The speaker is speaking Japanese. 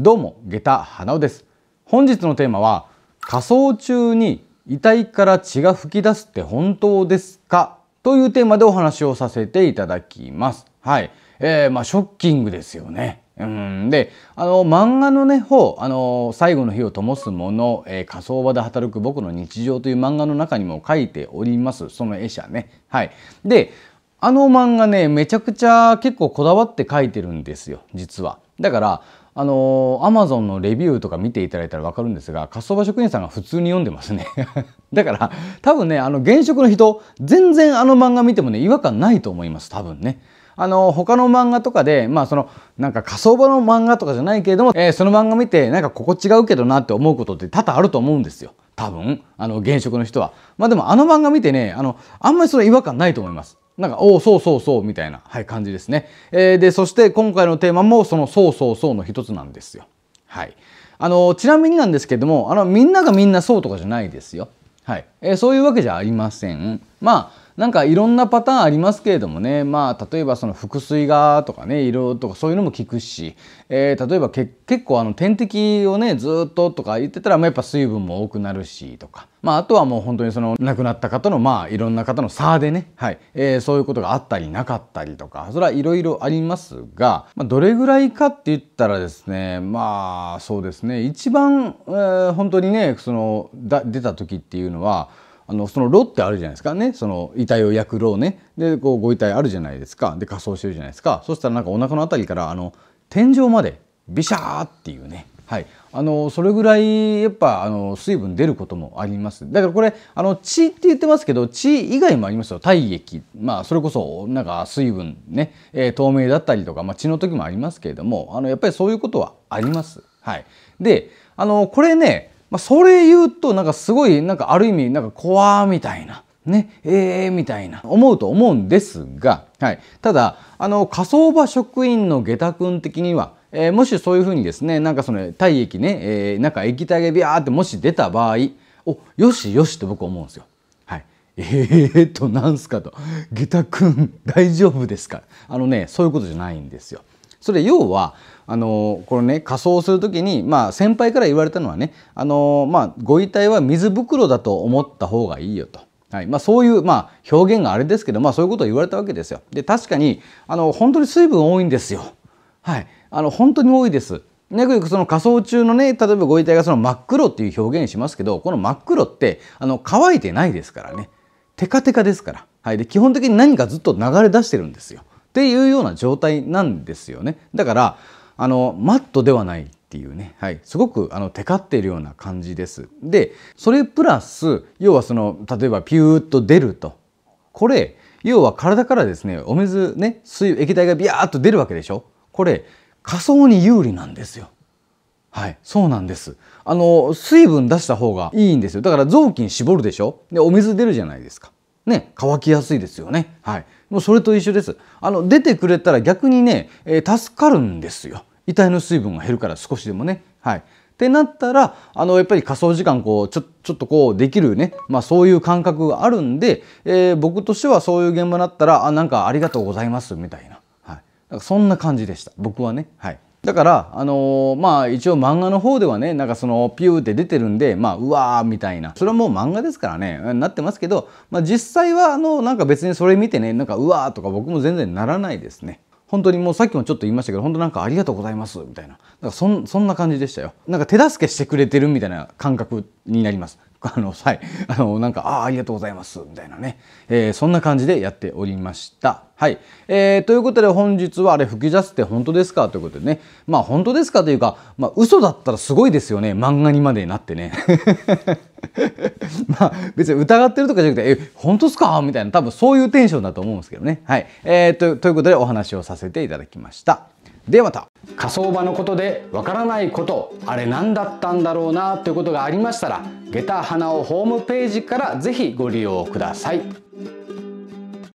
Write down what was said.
どうも下駄花尾です本日のテーマは仮装中に遺体から血が噴き出すって本当ですかというテーマでお話をさせていただきますはい、えー、まあショッキングですよねうんであの漫画のね方「あの最後の火を灯すもの、えー、仮想場で働く僕の日常」という漫画の中にも書いておりますその絵者ねはいであの漫画ねめちゃくちゃ結構こだわって書いてるんですよ実はだからあのアマゾンのレビューとか見ていただいたら分かるんですが、火葬場職員さんが普通に読んでますね。だから、多分ね、あの、現職の人、全然あの漫画見てもね、違和感ないと思います、多分ね。あの、他の漫画とかで、まあその、なんか火葬場の漫画とかじゃないけれども、えー、その漫画見て、なんかここ違うけどなって思うことって多々あると思うんですよ。多分、あの、現職の人は。まあでもあの漫画見てね、あの、あんまりその違和感ないと思います。なんか、おお、そうそうそうみたいな、はい、感じですね。えー、で、そして今回のテーマも、その、そうそうそうの一つなんですよ。はい。あの、ちなみになんですけども、あの、みんながみんなそうとかじゃないですよ。はい。えー、そういうわけじゃありません。まあ、なんかいろんなパターンありますけれどもね、まあ、例えばその腹水がとかね色とかそういうのも効くし、えー、例えばけ結構あの点滴をねずっととか言ってたら、やっぱ水分も多くなるしとか、まあ、あとはもう本当にその亡くなった方の、まあ、いろんな方の差でね、はいえー、そういうことがあったりなかったりとかそれはいろいろありますが、まあ、どれぐらいかって言ったらですねまあそうですね一番、えー、本当にねそのだ出た時っていうのはあのその炉ってあるじゃないですかねその遺体を焼く炉ねでこうご遺体あるじゃないですかで仮装してるじゃないですかそしたらなんかお腹のあたりからあの天井までビシャーっていうねはい、あのそれぐらいやっぱあの水分出ることもありますだからこれあの血って言ってますけど血以外もありますよ体液、まあ、それこそなんか水分ね、えー、透明だったりとか、まあ、血の時もありますけれどもあのやっぱりそういうことはあります。はい、であのこれねまあ、それ言うとなんかすごいなんかある意味なんか怖みたいな。ね、ええー、みたいな思うと思うんですが、はい、ただあの火葬場職員の下駄君的にはえー、もしそういうふうにですねなんかその体液ね、えー、なんか液体がビャーってもし出た場合およしよしって僕思うんですよ。はい、えー、っとなんすかと「下駄くん大丈夫ですか?」あのねそういうことじゃないんですよ。それ要はあのこのね仮装する時に、まあ、先輩から言われたのはねあの、まあ、ご遺体は水袋だと思った方がいいよと。はいまあ、そういう、まあ、表現があれですけど、まあ、そういうことを言われたわけですよ。で確かにあの本当に水分多いんですよ。はい、あの本当に多いです。ね、よくその仮装中のね例えばご遺体がその真っ黒っていう表現しますけどこの真っ黒ってあの乾いてないですからねテカテカですから、はい、で基本的に何かずっと流れ出してるんですよ。っていうような状態なんですよね。だからあのマットではないっていうね、はい、すごくあのテカっているような感じです。でそれプラス要はその例えばピューッと出るとこれ要は体からですねお水ね水液体がビャーッと出るわけでしょこれ仮想に有利なんですよ。はい、そうなんです。あの水分出した方がいいんですよ。だから臓器に絞るでしょ。で、お水出るじゃないですか。ね、乾きやすいですよね。はい。もうそれと一緒です。あの出てくれたら逆にね、えー、助かるんですよ。遺体の水分が減るから少しでもね。はい。ってなったらあのやっぱり仮想時間こうちょちょっとこうできるね、まあ、そういう感覚があるんで、えー、僕としてはそういう現場だったらあなんかありがとうございますみたいな、はい、なんかそんな感じでした僕はね。はいだから、あのー、まあ一応漫画の方ではね、なんかそのピューって出てるんで、まあうわーみたいな。それはもう漫画ですからね、なってますけど、まあ実際はあの、なんか別にそれ見てね、なんかうわーとか僕も全然ならないですね。本当にもうさっきもちょっと言いましたけど本当なんかありがとうございますみたいななんかそんな感じでしたよなんか手助けしてくれてるみたいな感覚になります あのはいあのなんかあありがとうございますみたいなね、えー、そんな感じでやっておりましたはい、えー、ということで本日はあれ吹き出すって本当ですかということでねまあ本当ですかというかまあ嘘だったらすごいですよね漫画にまでなってねまあ別に疑ってるとかじゃなくて「え本当っすか?」みたいな多分そういうテンションだと思うんですけどね。はいえー、とということでお話をさせていただきました。ではまた火葬場のことでわからないことあれ何だったんだろうなということがありましたら下駄花をホームページから是非ご利用ください。